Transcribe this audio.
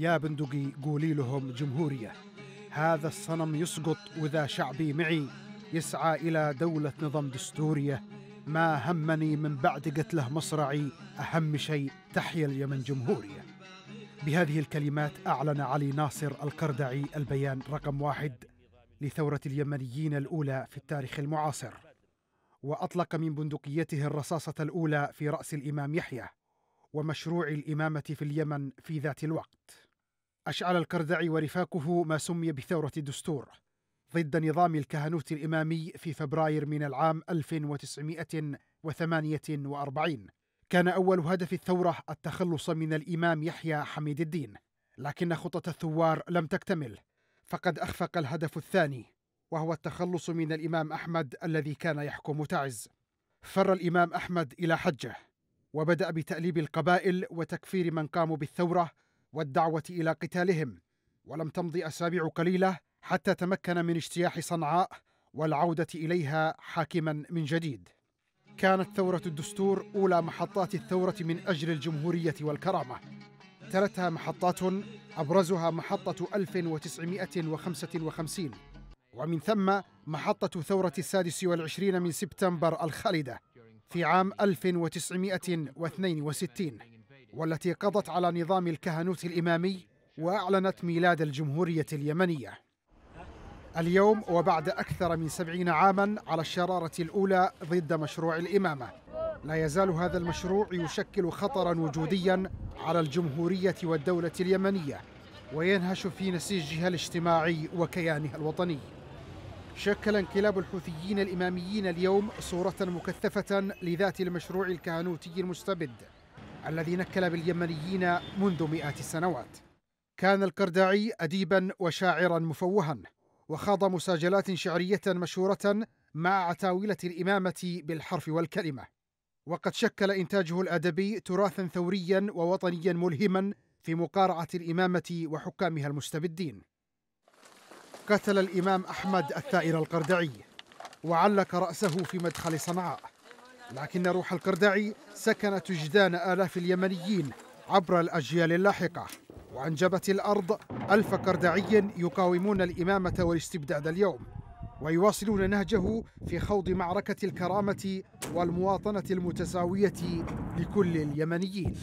يا بندقي قولي لهم جمهورية هذا الصنم يسقط وذا شعبي معي يسعى إلى دولة نظام دستورية ما همني من بعد قتله مصرعي أهم شيء تحيا اليمن جمهورية بهذه الكلمات أعلن علي ناصر القردعي البيان رقم واحد لثورة اليمنيين الأولى في التاريخ المعاصر وأطلق من بندقيته الرصاصة الأولى في رأس الإمام يحيى ومشروع الإمامة في اليمن في ذات الوقت أشعل الكردعي ورفاقه ما سمي بثورة الدستور ضد نظام الكهنوت الإمامي في فبراير من العام 1948 كان أول هدف الثورة التخلص من الإمام يحيى حميد الدين لكن خطة الثوار لم تكتمل فقد أخفق الهدف الثاني وهو التخلص من الإمام أحمد الذي كان يحكم تعز فر الإمام أحمد إلى حجه وبدأ بتأليب القبائل وتكفير من قاموا بالثورة والدعوة إلى قتالهم ولم تمض أسابيع قليلة حتى تمكن من اجتياح صنعاء والعودة إليها حاكما من جديد كانت ثورة الدستور أولى محطات الثورة من أجل الجمهورية والكرامة تلتها محطات أبرزها محطة 1955 ومن ثم محطة ثورة السادس والعشرين من سبتمبر الخالدة في عام 1962 والتي قضت على نظام الكهنوت الإمامي وأعلنت ميلاد الجمهورية اليمنية اليوم وبعد أكثر من سبعين عاما على الشرارة الأولى ضد مشروع الإمامة لا يزال هذا المشروع يشكل خطرا وجوديا على الجمهورية والدولة اليمنية وينهش في نسيجها الاجتماعي وكيانها الوطني شكل انقلاب الحوثيين الإماميين اليوم صورة مكثفة لذات المشروع الكهنوتي المستبد الذي نكل باليمنيين منذ مئات السنوات كان الكرداعي أديبا وشاعرا مفوها وخاض مساجلات شعرية مشهورة مع عتاولة الإمامة بالحرف والكلمة وقد شكل إنتاجه الأدبي تراثا ثوريا ووطنيا ملهما في مقارعة الإمامة وحكامها المستبدين قتل الإمام أحمد الثائر القردعي وعلق رأسه في مدخل صنعاء لكن روح القرداعي سكنت وجدان آلاف اليمنيين عبر الأجيال اللاحقة وأنجبت الأرض ألف قرداعي يقاومون الإمامة والاستبداد اليوم ويواصلون نهجه في خوض معركة الكرامة والمواطنة المتساوية لكل اليمنيين